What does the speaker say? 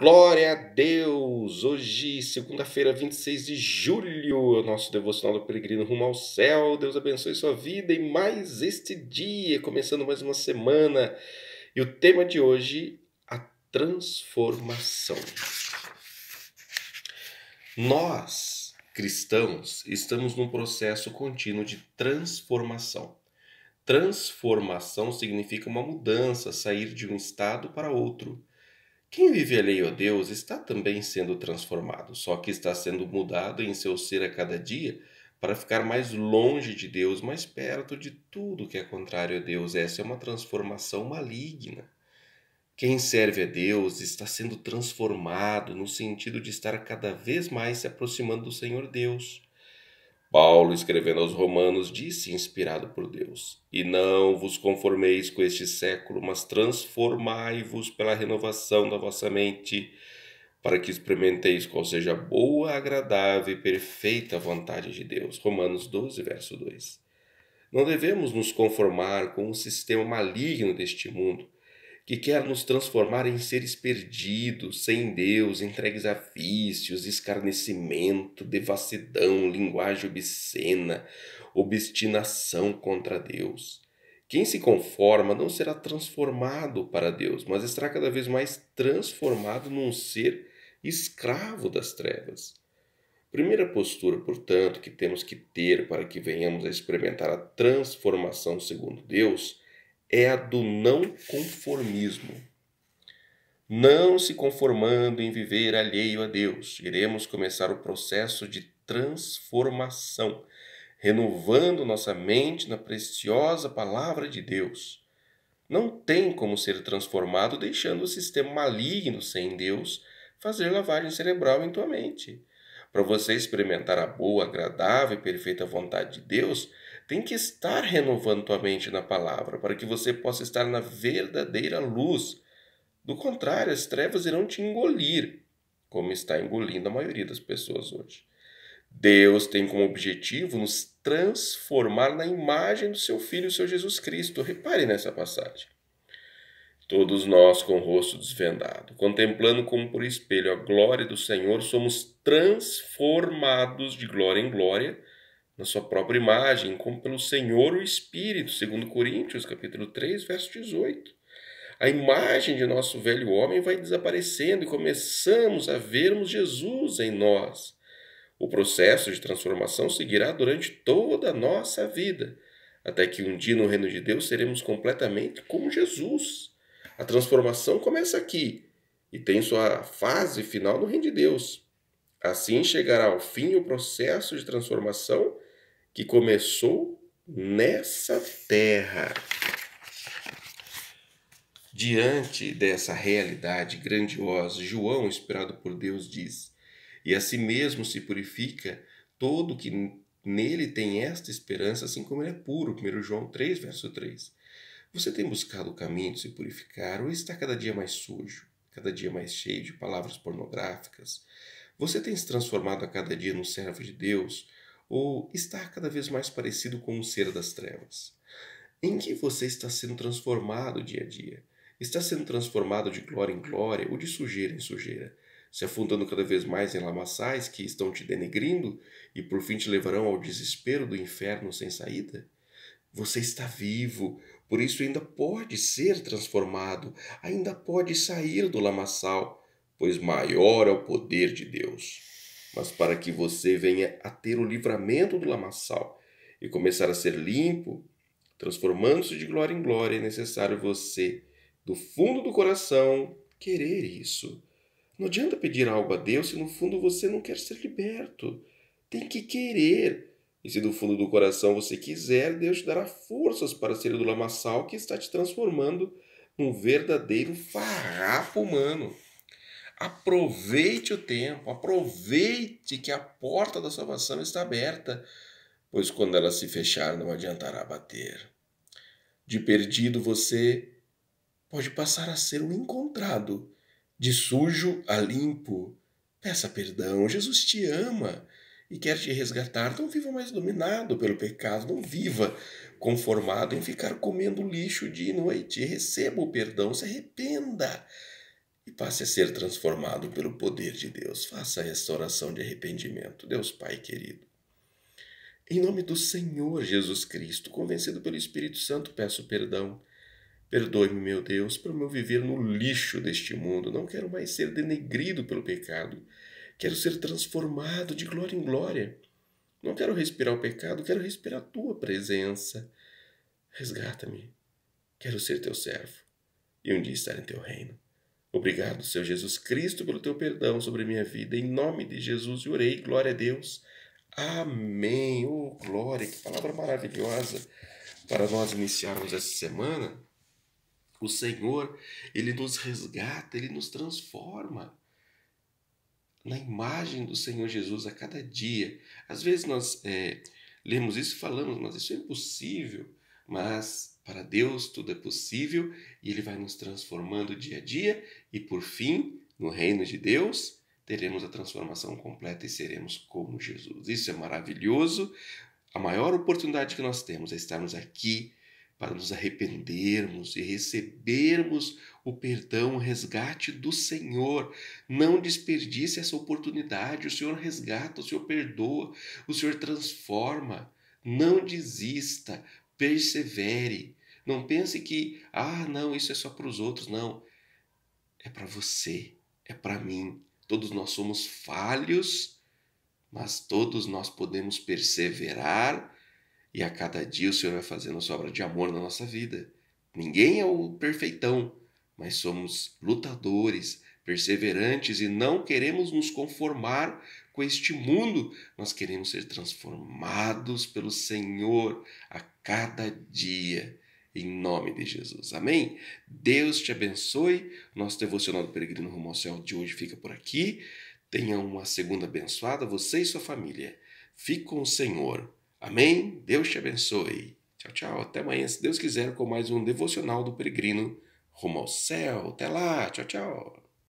Glória a Deus! Hoje, segunda-feira, 26 de julho, é o nosso devocional do peregrino rumo ao céu. Deus abençoe sua vida e mais este dia, começando mais uma semana. E o tema de hoje, a transformação. Nós, cristãos, estamos num processo contínuo de transformação. Transformação significa uma mudança, sair de um estado para outro quem vive alheio a Deus está também sendo transformado, só que está sendo mudado em seu ser a cada dia para ficar mais longe de Deus, mais perto de tudo que é contrário a Deus. Essa é uma transformação maligna. Quem serve a Deus está sendo transformado no sentido de estar cada vez mais se aproximando do Senhor Deus. Paulo, escrevendo aos Romanos, disse, inspirado por Deus: E não vos conformeis com este século, mas transformai-vos pela renovação da vossa mente, para que experimenteis qual seja a boa, agradável e perfeita vontade de Deus. Romanos 12, verso 2. Não devemos nos conformar com o sistema maligno deste mundo que quer nos transformar em seres perdidos, sem Deus, entregues a vícios, escarnecimento, devassidão, linguagem obscena, obstinação contra Deus. Quem se conforma não será transformado para Deus, mas estará cada vez mais transformado num ser escravo das trevas. Primeira postura, portanto, que temos que ter para que venhamos a experimentar a transformação segundo Deus é a do não conformismo. Não se conformando em viver alheio a Deus, iremos começar o processo de transformação, renovando nossa mente na preciosa palavra de Deus. Não tem como ser transformado deixando o sistema maligno sem Deus fazer lavagem cerebral em tua mente. Para você experimentar a boa, agradável e perfeita vontade de Deus, tem que estar renovando tua mente na palavra, para que você possa estar na verdadeira luz. Do contrário, as trevas irão te engolir, como está engolindo a maioria das pessoas hoje. Deus tem como objetivo nos transformar na imagem do seu Filho, o seu Jesus Cristo. Repare nessa passagem. Todos nós, com o rosto desvendado, contemplando como por espelho a glória do Senhor, somos transformados de glória em glória na sua própria imagem, como pelo Senhor o Espírito, segundo Coríntios, capítulo 3, verso 18. A imagem de nosso velho homem vai desaparecendo e começamos a vermos Jesus em nós. O processo de transformação seguirá durante toda a nossa vida, até que um dia no reino de Deus seremos completamente como Jesus. A transformação começa aqui e tem sua fase final no reino de Deus. Assim chegará ao fim o processo de transformação que começou nessa terra. Diante dessa realidade grandiosa, João, inspirado por Deus, diz: E a si mesmo se purifica todo que nele tem esta esperança, assim como ele é puro. 1 João 3, verso 3. Você tem buscado o caminho de se purificar ou está cada dia mais sujo, cada dia mais cheio de palavras pornográficas? Você tem se transformado a cada dia num servo de Deus? ou estar cada vez mais parecido com o ser das trevas? Em que você está sendo transformado dia a dia? Está sendo transformado de glória em glória ou de sujeira em sujeira? Se afundando cada vez mais em lamaçais que estão te denegrindo e por fim te levarão ao desespero do inferno sem saída? Você está vivo, por isso ainda pode ser transformado, ainda pode sair do lamaçal, pois maior é o poder de Deus mas para que você venha a ter o livramento do lamaçal e começar a ser limpo, transformando-se de glória em glória, é necessário você, do fundo do coração, querer isso. Não adianta pedir algo a Deus se no fundo você não quer ser liberto. Tem que querer. E se do fundo do coração você quiser, Deus te dará forças para ser do lamaçal que está te transformando num verdadeiro farrapo humano. Aproveite o tempo, aproveite que a porta da salvação está aberta, pois quando ela se fechar, não adiantará bater. De perdido você pode passar a ser um encontrado, de sujo a limpo. Peça perdão, Jesus te ama e quer te resgatar. Não viva mais dominado pelo pecado, não viva conformado em ficar comendo lixo de noite. Receba o perdão, se arrependa e passe a ser transformado pelo poder de Deus. Faça a restauração de arrependimento, Deus Pai querido. Em nome do Senhor Jesus Cristo, convencido pelo Espírito Santo, peço perdão. Perdoe-me, meu Deus, por meu viver no lixo deste mundo. Não quero mais ser denegrido pelo pecado. Quero ser transformado de glória em glória. Não quero respirar o pecado, quero respirar a tua presença. Resgata-me. Quero ser teu servo e um dia estar em teu reino. Obrigado, Senhor Jesus Cristo, pelo teu perdão sobre minha vida. Em nome de Jesus eu orei. Glória a Deus. Amém. Oh, glória, que palavra maravilhosa para nós iniciarmos essa semana. O Senhor, ele nos resgata, ele nos transforma na imagem do Senhor Jesus a cada dia. Às vezes nós é, lemos isso e falamos, mas isso é impossível mas para Deus tudo é possível e Ele vai nos transformando dia a dia e por fim, no reino de Deus, teremos a transformação completa e seremos como Jesus. Isso é maravilhoso. A maior oportunidade que nós temos é estarmos aqui para nos arrependermos e recebermos o perdão, o resgate do Senhor. Não desperdice essa oportunidade. O Senhor resgata, o Senhor perdoa, o Senhor transforma. Não desista, Persevere. Não pense que, ah, não, isso é só para os outros. Não. É para você, é para mim. Todos nós somos falhos, mas todos nós podemos perseverar e a cada dia o Senhor vai fazendo a sua obra de amor na nossa vida. Ninguém é o perfeitão, mas somos lutadores, perseverantes e não queremos nos conformar com este mundo, nós queremos ser transformados pelo Senhor a cada dia. Em nome de Jesus. Amém? Deus te abençoe. Nosso devocional do Peregrino Rumo ao Céu de hoje fica por aqui. Tenha uma segunda abençoada, você e sua família. Fique com o Senhor. Amém? Deus te abençoe. Tchau, tchau. Até amanhã, se Deus quiser, com mais um devocional do Peregrino Rumo ao Céu. Até lá. Tchau, tchau.